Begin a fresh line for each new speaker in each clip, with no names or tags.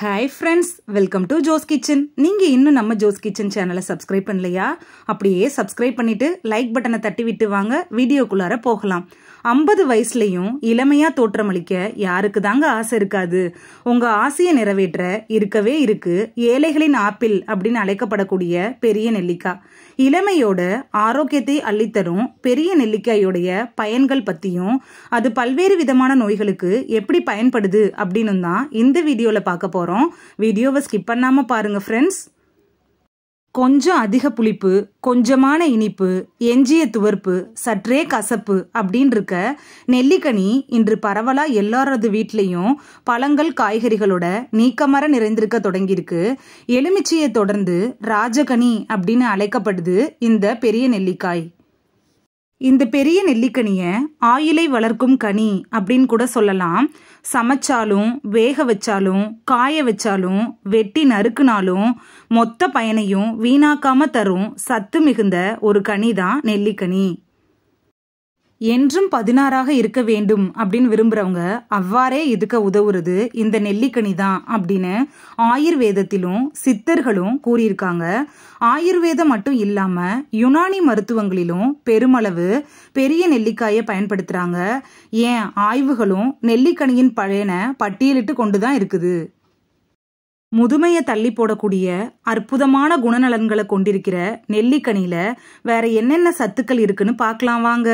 hi friends welcome to Jo's kitchen நீங்கள் இன்னும் நம்ம ஜோஸ் கிச்சன் சேனலை சப்ஸ்கிரைப் பண்ணலையா அப்படியே சப்ஸ்கிரைப் பண்ணிவிட்டு லைக் பட்டனை தட்டி விட்டு வாங்க வீடியோக்குள்ளார போகலாம் ஐம்பது வயசுலையும் இளமையாக தோற்றமளிக்க யாருக்கு தாங்க ஆசை இருக்காது உங்கள் ஆசையை நிறைவேற்ற இருக்கவே இருக்கு ஏழைகளின் ஆப்பிள் அப்படின்னு அழைக்கப்படக்கூடிய பெரிய நெல்லிக்காய் இளமையோட ஆரோக்கியத்தை அள்ளித்தரும் பெரிய நெல்லிக்காயோடைய பயன்கள் பற்றியும் அது பல்வேறு விதமான நோய்களுக்கு எப்படி பயன்படுது அப்படின்னு தான் இந்த வீடியோவில் பார்க்க போகிறோம் வீடியோவை ஸ்கிப் பண்ணாமல் பாருங்கள் ஃப்ரெண்ட்ஸ் கொஞ்சம் அதிக புளிப்பு கொஞ்சமான இனிப்பு எஞ்சிய துவர்ப்பு சற்றே கசப்பு அப்படின்னு இருக்க நெல்லிக்கனி இன்று பரவலாக எல்லாரது வீட்லேயும் பழங்கள் காய்கறிகளோட நீக்கமர நிறைந்திருக்க தொடங்கியிருக்கு எலுமிச்சியை தொடர்ந்து ராஜகனி அப்படின்னு அழைக்கப்படுது இந்த பெரிய நெல்லிக்காய் இந்த பெரிய நெல்லிக்கனியை ஆயிலை வளர்க்கும் கனி அப்படின்னு கூட சொல்லலாம் சமைச்சாலும் வேக வச்சாலும் காய வச்சாலும் வெட்டி நறுக்குனாலும் மொத்த பயனையும் வீணாக்காம தரும் சத்து மிகுந்த ஒரு கனி தான் நெல்லிக்கனி என்றும் பதினாறாக இருக்க வேண்டும் அப்படின்னு விரும்புகிறவங்க அவ்வாறே இதுக்க உதவுறது இந்த நெல்லிக்கனி தான் அப்படின்னு ஆயுர்வேதத்திலும் சித்தர்களும் கூறியிருக்காங்க ஆயுர்வேதம் மட்டும் இல்லாமல் யுனானி மருத்துவங்களிலும் பெருமளவு பெரிய நெல்லிக்காயை பயன்படுத்துகிறாங்க ஏன் ஆய்வுகளும் நெல்லிக்கனியின் பழையன பட்டியலிட்டு கொண்டு தான் இருக்குது முதுமையை தள்ளி போடக்கூடிய அற்புதமான குணநலன்களை கொண்டிருக்கிற நெல்லிக்கனியில் வேற என்னென்ன சத்துக்கள் இருக்குன்னு பார்க்கலாம் வாங்க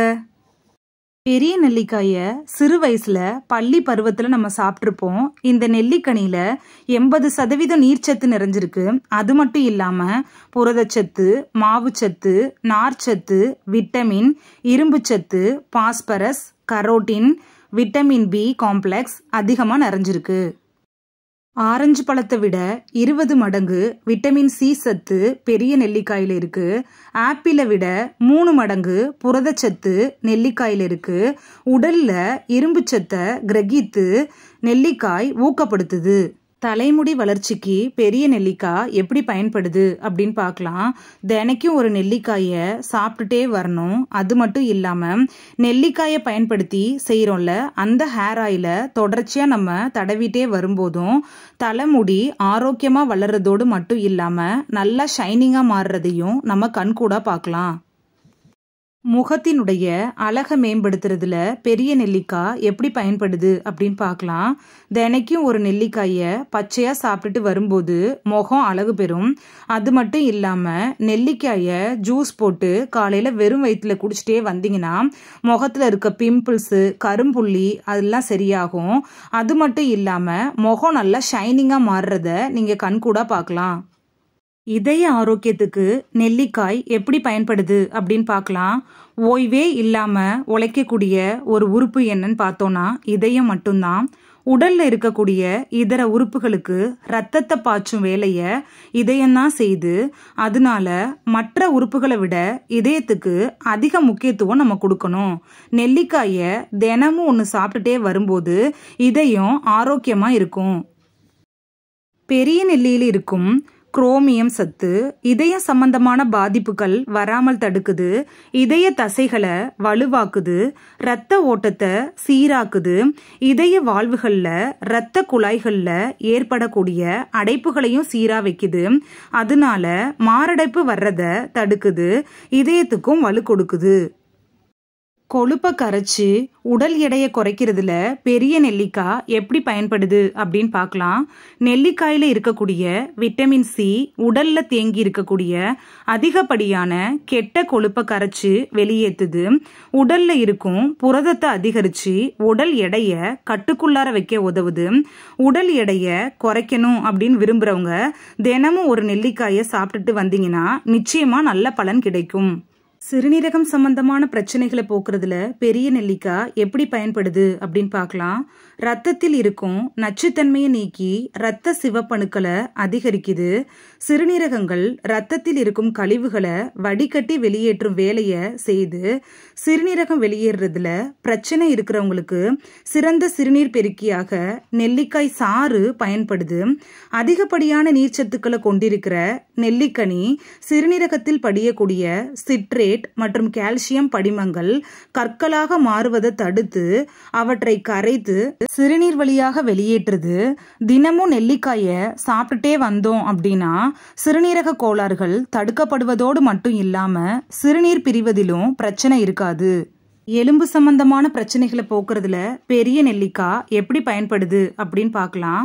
பெரிய நெல்லிக்காயை சிறு வயசில் பள்ளி பருவத்தில் நம்ம சாப்பிட்ருப்போம் இந்த நெல்லிக்கனியில் எண்பது சதவீதம் நீர்ச்சத்து நிறைஞ்சிருக்கு அது மட்டும் இல்லாமல் புரதச்சத்து மாவுச்சத்து நார்ச்சத்து விட்டமின் இரும்புச்சத்து phosphorus carotene vitamin B complex அதிகமாக நிறைஞ்சிருக்கு ஆரஞ்சு பழத்தை விட இருபது மடங்கு விட்டமின் சி சத்து பெரிய நெல்லிக்காயில் இருக்குது ஆப்பிளை விட மூணு மடங்கு புரதச்சத்து நெல்லிக்காயில் இருக்குது உடலில் இரும்புச்சத்தை கிரகித்து நெல்லிக்காய் ஊக்கப்படுத்துது தலைமுடி வளர்ச்சிக்கு பெரிய நெல்லிக்காய் எப்படி பயன்படுது அப்படின்னு பார்க்கலாம் தினைக்கும் ஒரு நெல்லிக்காயை சாப்பிட்டுட்டே வரணும் அது மட்டும் இல்லாமல் நெல்லிக்காயை பயன்படுத்தி செய்கிறோம்ல அந்த ஹேர் ஆயிலை தொடர்ச்சியாக நம்ம தடவிட்டே வரும்போதும் தலைமுடி ஆரோக்கியமாக வளர்றதோடு மட்டும் இல்லாமல் நல்லா ஷைனிங்காக மாறுறதையும் நம்ம கண்கூடாக பார்க்கலாம் முகத்தினுடைய அழகை மேம்படுத்துறதுல பெரிய நெல்லிக்காய் எப்படி பயன்படுது அப்படின்னு பார்க்கலாம் தினைக்கும் ஒரு நெல்லிக்காயை பச்சையாக சாப்பிட்டுட்டு வரும்போது முகம் அழகு பெறும் அது மட்டும் இல்லாமல் நெல்லிக்காயை ஜூஸ் போட்டு காலையில் வெறும் வயிற்றுல குடிச்சிட்டே வந்தீங்கன்னா முகத்தில் இருக்க பிம்பிள்ஸு கரும்புள்ளி அதெல்லாம் சரியாகும் அது மட்டும் இல்லாமல் முகம் நல்லா ஷைனிங்காக மாறுறத நீங்கள் கண்கூடாக பார்க்கலாம் இதய ஆரோக்கியத்துக்கு நெல்லிக்காய் எப்படி பயன்படுது அப்படின்னு பார்க்கலாம் ஓய்வே இல்லாமல் உழைக்கக்கூடிய ஒரு உறுப்பு என்னன்னு பார்த்தோன்னா இதயம் மட்டும்தான் உடல்ல இருக்கக்கூடிய இதர உறுப்புகளுக்கு ரத்தத்தை பாய்ச்சும் வேலையை இதயம்தான் செய்து அதனால மற்ற உறுப்புகளை விட இதயத்துக்கு அதிக முக்கியத்துவம் நம்ம கொடுக்கணும் நெல்லிக்காயை தினமும் ஒன்று சாப்பிட்டுட்டே வரும்போது இதயம் ஆரோக்கியமாக இருக்கும் பெரிய நெல்லியில் இருக்கும் குரோமியம் சத்து இதய சம்பந்தமான பாதிப்புகள் வராமல் தடுக்குது இதய தசைகளை வலுவாக்குது இரத்த ஓட்டத்தை சீராக்குது இதய வாழ்வுகளில் இரத்த குழாய்களில் ஏற்படக்கூடிய அடைப்புகளையும் சீரா வைக்குது அதனால மாரடைப்பு வர்றதை தடுக்குது இதயத்துக்கும் வலு கொடுக்குது கொழுப்பை கரைச்சி உடல் எடையை குறைக்கிறதுல பெரிய நெல்லிக்காய் எப்படி பயன்படுது அப்படின்னு பார்க்கலாம் நெல்லிக்காயில் இருக்கக்கூடிய விட்டமின் சி உடலில் தேங்கி இருக்கக்கூடிய அதிகப்படியான கெட்ட கொழுப்பை கரைச்சி வெளியேற்றுது உடலில் இருக்கும் புரதத்தை அதிகரித்து உடல் எடையை கட்டுக்குள்ளார வைக்க உதவுது உடல் எடையை குறைக்கணும் அப்படின்னு விரும்புகிறவங்க தினமும் ஒரு நெல்லிக்காயை சாப்பிட்டுட்டு வந்தீங்கன்னா நிச்சயமாக நல்ல பலன் கிடைக்கும் சிறுநீரகம் சம்பந்தமான பிரச்சனைகளை போக்குறதுல பெரிய நெல்லிக்காய் எப்படி பயன்படுது அப்படின்னு பார்க்கலாம் ரத்தத்தில் இருக்கும் நச்சுத்தன்மையை நீக்கி இரத்த சிவப்பணுக்களை அதிகரிக்குது சிறுநீரகங்கள் ரத்தத்தில் இருக்கும் கழிவுகளை வடிகட்டி வெளியேற்றும் வேலையை செய்து சிறுநீரகம் வெளியேறதுல பிரச்சனை இருக்கிறவங்களுக்கு சிறந்த சிறுநீர் பெருக்கியாக நெல்லிக்காய் சாறு பயன்படுது அதிகப்படியான நீர்ச்சத்துக்களை கொண்டிருக்கிற நெல்லிக்கனி சிறுநீரகத்தில் படியக்கூடிய சிட்ரேட் மற்றும் கால்சியம் படிமங்கள் கற்களாக மாறுவதை தடுத்து அவற்றை கரைத்து சிறுநீர் வழியாக வெளியேற்றுது தினமும் நெல்லிக்காயை சாப்பிட்டுட்டே வந்தோம் அப்படின்னா சிறுநீரக கோளாறுகள் தடுக்கப்படுவதோடு மட்டும் இல்லாமல் சிறுநீர் பிரிவதிலும் பிரச்சனை இருக்காது எலும்பு சம்பந்தமான பிரச்சனைகளை போக்குறதுல பெரிய நெல்லிக்காய் எப்படி பயன்படுது அப்படின்னு பார்க்கலாம்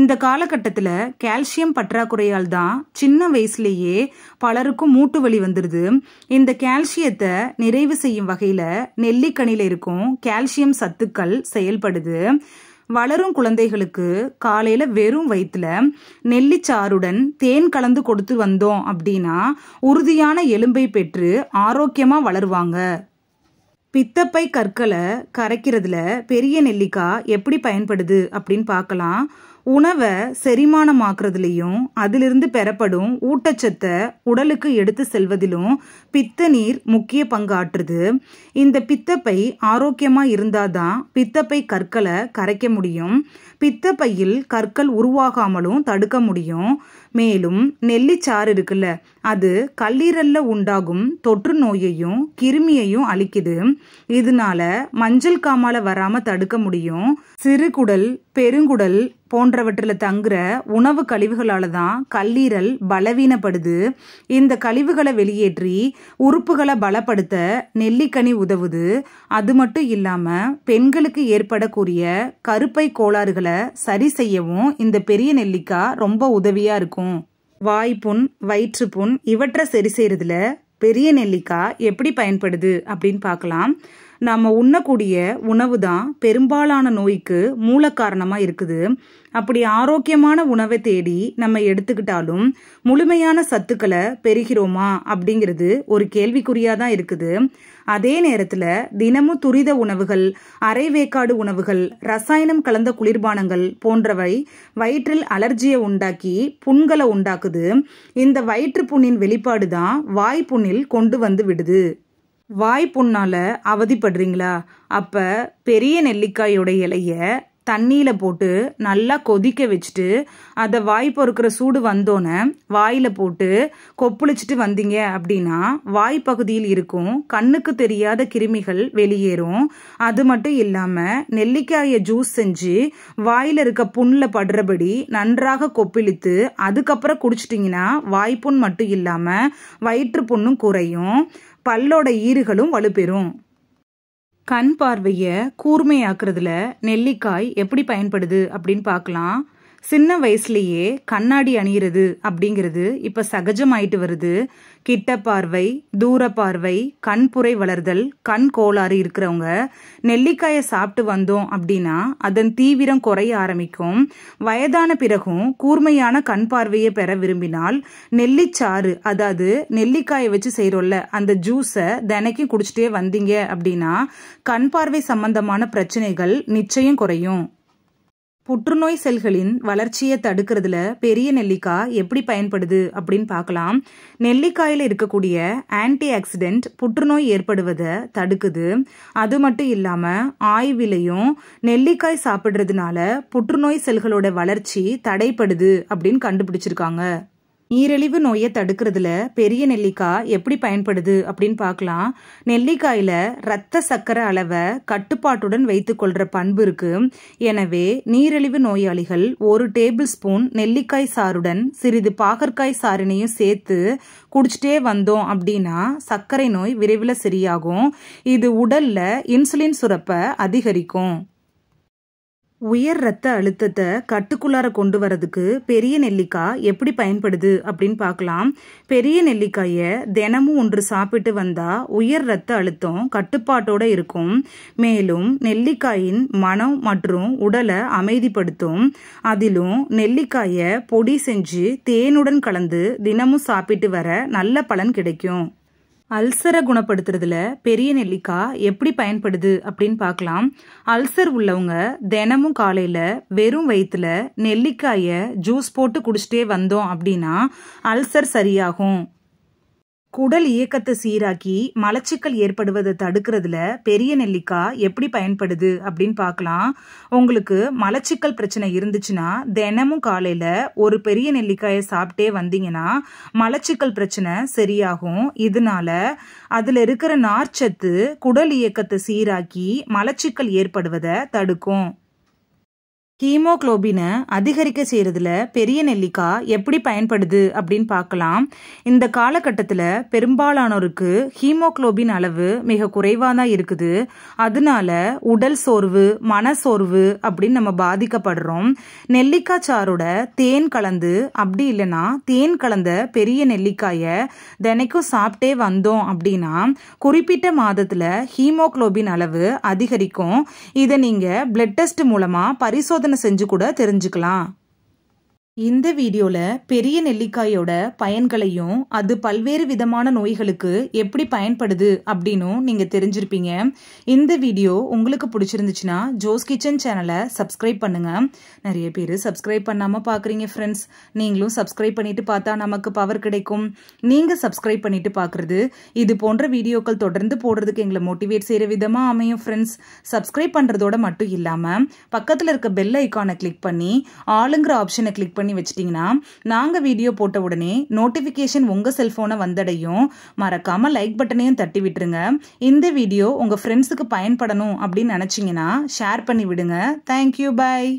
இந்த காலகட்டத்தில் கால்சியம் பற்றாக்குறையால் தான் சின்ன வயசுலேயே பலருக்கும் மூட்டு வலி வந்துடுது இந்த கால்சியத்தை நிறைவு செய்யும் வகையில் நெல்லிக்கனியில் இருக்கும் கால்சியம் சத்துக்கள் செயல்படுது வளரும் குழந்தைகளுக்கு காலையில் வெறும் வயிற்றுல நெல்லிச்சாருடன் தேன் கலந்து கொடுத்து வந்தோம் அப்படின்னா உறுதியான எலும்பை பெற்று ஆரோக்கியமாக வளருவாங்க பித்தப்பை கற்களை கரைக்கிறதுல பெரிய நெல்லிக்காய் எப்படி பயன்படுது அப்படின்னு பார்க்கலாம் உணவை ஆக்குறதுலையும் அதிலிருந்து பெறப்படும் ஊட்டச்சத்தை உடலுக்கு எடுத்து செல்வதிலும் பித்த நீர் முக்கிய பங்காற்றுது இந்த பித்தப்பை ஆரோக்கியமாக இருந்தால் தான் பித்தப்பை கற்களை கரைக்க முடியும் பித்தப்பையில் கற்கள் உருவாகாமலும் தடுக்க முடியும் மேலும் நெல்லிச்சாறு இருக்குல்ல அது கல்லீரல்ல உண்டாகும் தொற்று நோயையும் கிருமியையும் அழிக்குது இதனால மஞ்சள் காமால வராம தடுக்க முடியும் சிறுகுடல் பெருங்குடல் போன்றவற்றில் தங்குற உணவு கழிவுகளால தான் கல்லீரல் பலவீனப்படுது இந்த கழிவுகளை வெளியேற்றி உறுப்புகளை பலப்படுத்த நெல்லிக்கனி உதவுது அது மட்டும் இல்லாமல் பெண்களுக்கு ஏற்படக்கூடிய கருப்பை கோளாறுகளை சரி செய்யவும் இந்த பெரிய நெல்லிக்காய் ரொம்ப உதவியாக இருக்கும் வாய்ப்புண் வயிற்றுப்புண் இவற்றை சரி செய்கிறதுல பெரிய நெல்லிக்காய் எப்படி பயன்படுது அப்படின்னு பார்க்கலாம் நாம் உண்ணக்கூடிய உணவு தான் பெரும்பாலான நோய்க்கு மூல காரணமாக இருக்குது அப்படி ஆரோக்கியமான உணவை தேடி நம்ம எடுத்துக்கிட்டாலும் முழுமையான சத்துக்களை பெறுகிறோமா அப்படிங்கிறது ஒரு கேள்விக்குறியாக தான் இருக்குது அதே நேரத்தில் தினமும் துரித உணவுகள் அரைவேக்காடு உணவுகள் ரசாயனம் கலந்த குளிர்பானங்கள் போன்றவை வயிற்றில் அலர்ஜியை உண்டாக்கி புண்களை உண்டாக்குது இந்த வயிற்று புண்ணின் வெளிப்பாடு தான் வாய்ப்புண்ணில் கொண்டு வந்து விடுது வாய்ப்புண்ணால் அவதிப்படுறீங்களா அப்போ பெரிய நெல்லிக்காயோட இலைய தண்ணியில் போட்டு நல்லா கொதிக்க வச்சுட்டு அதை வாய் பொறுக்கிற சூடு வந்தோன்னே வாயில் போட்டு கொப்புளிச்சுட்டு வந்தீங்க அப்படின்னா வாய் பகுதியில் இருக்கும் கண்ணுக்கு தெரியாத கிருமிகள் வெளியேறும் அது மட்டும் இல்லாமல் நெல்லிக்காயை ஜூஸ் செஞ்சு வாயில் இருக்க புண்ணில் படுறபடி நன்றாக கொப்பிளித்து அதுக்கப்புறம் குடிச்சிட்டிங்கன்னா வாய்ப்புண் மட்டும் இல்லாமல் வயிற்று புண்ணும் குறையும் பல்லோட ஈறுகளும் வலுப்பெறும் கண் பார்வையை கூர்மையாக்குறதுல நெல்லிக்காய் எப்படி பயன்படுது அப்படின்னு பார்க்கலாம் சின்ன வயசுலேயே கண்ணாடி அணியிறது அப்படிங்கிறது இப்போ சகஜமாயிட்டு வருது கிட்ட பார்வை தூர பார்வை கண்புரை வளர்தல் கண் கோளாறு இருக்கிறவங்க நெல்லிக்காயை சாப்பிட்டு வந்தோம் அப்படின்னா அதன் தீவிரம் குறைய ஆரம்பிக்கும் வயதான பிறகும் கூர்மையான கண் பார்வையை பெற விரும்பினால் நெல்லிச்சாறு அதாவது நெல்லிக்காயை வச்சு செய்கிறோம்ல அந்த ஜூஸை தினைக்கும் குடிச்சிட்டே வந்தீங்க அப்படின்னா கண் பார்வை சம்பந்தமான பிரச்சனைகள் நிச்சயம் குறையும் புற்றுநோய் செல்களின் வளர்ச்சியை தடுக்கிறதுல பெரிய நெல்லிக்காய் எப்படி பயன்படுது அப்படின்னு பார்க்கலாம் நெல்லிக்காயில் இருக்கக்கூடிய ஆன்டி ஆக்சிடென்ட் புற்றுநோய் ஏற்படுவதை தடுக்குது அது மட்டும் இல்லாமல் ஆய்விலையும் நெல்லிக்காய் சாப்பிட்றதுனால புற்றுநோய் செல்களோட வளர்ச்சி தடைப்படுது அப்படின்னு கண்டுபிடிச்சிருக்காங்க நீரிழிவு நோயை தடுக்கிறதுல பெரிய நெல்லிக்காய் எப்படி பயன்படுது அப்படின்னு பார்க்கலாம் நெல்லிக்காயில ரத்த சக்கரை அளவை கட்டுப்பாட்டுடன் வைத்துக்கொள்ற பண்பு இருக்கு எனவே நீரிழிவு நோயாளிகள் ஒரு டேபிள் ஸ்பூன் நெல்லிக்காய் சாருடன் சிறிது பாகற்காய் சாரினையும் சேர்த்து குடிச்சிட்டே வந்தோம் அப்படின்னா சர்க்கரை நோய் விரைவில் சரியாகும் இது உடல்ல இன்சுலின் சுரப்பை அதிகரிக்கும் உயர் ரத்த அழுத்தத்தை கட்டுக்குள்ளார கொண்டு வரதுக்கு பெரிய நெல்லிக்காய் எப்படி பயன்படுது அப்படின்னு பார்க்கலாம் பெரிய நெல்லிக்காயை தினமும் ஒன்று சாப்பிட்டு வந்தால் உயர் ரத்த அழுத்தம் கட்டுப்பாட்டோடு இருக்கும் மேலும் நெல்லிக்காயின் மனம் மற்றும் உடலை அமைதிப்படுத்தும் அதிலும் நெல்லிக்காயை பொடி செஞ்சு தேனுடன் கலந்து தினமும் சாப்பிட்டு வர நல்ல பலன் கிடைக்கும் அல்சரை குணப்படுத்துறதுல பெரிய நெல்லிக்காய் எப்படி பயன்படுது அப்படின்னு பார்க்கலாம் அல்சர் உள்ளவங்க தினமும் காலையில் வெறும் வயிற்றுல நெல்லிக்காயை ஜூஸ் போட்டு குடிச்சிட்டே வந்தோம் அப்படின்னா அல்சர் சரியாகும் குடல் இயக்கத்தை சீராக்கி மலச்சிக்கல் ஏற்படுவதை தடுக்கிறதுல பெரிய நெல்லிக்காய் எப்படி பயன்படுது அப்படின்னு பார்க்கலாம் உங்களுக்கு மலச்சிக்கல் பிரச்சனை இருந்துச்சுன்னா தினமும் காலையில் ஒரு பெரிய நெல்லிக்காயை சாப்பிட்டே வந்தீங்கன்னா மலச்சிக்கல் பிரச்சனை சரியாகும் இதனால அதில் இருக்கிற நார்ச்சத்து குடல் இயக்கத்தை சீராக்கி மலச்சிக்கல் ஏற்படுவதை தடுக்கும் ஹீமோக்ளோபினை அதிகரிக்க செய்கிறதுல பெரிய நெல்லிக்காய் எப்படி பயன்படுது அப்படின்னு பார்க்கலாம் இந்த காலகட்டத்தில் பெரும்பாலானோருக்கு ஹீமோக்ளோபின் அளவு மிக குறைவாக தான் இருக்குது அதனால உடல் சோர்வு மன சோர்வு அப்படின்னு நம்ம பாதிக்கப்படுறோம் நெல்லிக்காய் சாரோட தேன் கலந்து அப்படி இல்லைன்னா தேன் கலந்த பெரிய நெல்லிக்காயை தினைக்கும் சாப்பிட்டே வந்தோம் அப்படின்னா குறிப்பிட்ட மாதத்தில் ஹீமோக்ளோபின் அளவு அதிகரிக்கும் இதை நீங்கள் பிளட் டெஸ்ட் மூலமாக பரிசோதனை சோதனை செஞ்சு கூட தெரிஞ்சுக்கலாம் இந்த வீடியோல பெரிய நெல்லிக்காயோட பயன்களையும் அது பல்வேறு விதமான நோய்களுக்கு எப்படி பயன்படுது அப்படின்னும் நீங்க தெரிஞ்சிருப்பீங்க இந்த வீடியோ உங்களுக்கு பிடிச்சிருந்துச்சுன்னா ஜோஸ் கிச்சன் சேனலை சப்ஸ்கிரைப் பண்ணுங்க நிறைய பேர் சப்ஸ்கிரைப் பண்ணாம பாக்குறீங்க ஃப்ரெண்ட்ஸ் நீங்களும் சப்ஸ்கிரைப் பண்ணிட்டு பார்த்தா நமக்கு பவர் கிடைக்கும் நீங்க சப்ஸ்கிரைப் பண்ணிட்டு பாக்குறது இது போன்ற வீடியோக்கள் தொடர்ந்து போடுறதுக்கு எங்களை மோட்டிவேட் செய்யற விதமா அமையும் ஃப்ரெண்ட்ஸ் சப்ஸ்கிரைப் பண்றதோட மட்டும் இல்லாம பக்கத்துல இருக்க பெல் ஐக்கானை கிளிக் பண்ணி ஆளுங்கிற ஆப்ஷனை கிளிக் பண்ணி பண்ணி வச்சிட்டிங்கன்னா நாங்கள் வீடியோ போட்ட உடனே நோட்டிஃபிகேஷன் உங்கள் செல்ஃபோனை வந்தடையும் மறக்காமல் லைக் பட்டனையும் தட்டி விட்டுருங்க இந்த வீடியோ உங்கள் ஃப்ரெண்ட்ஸுக்கு பயன்படணும் அப்படின்னு நினச்சிங்கன்னா ஷேர் பண்ணி விடுங்க தேங்க்யூ பாய்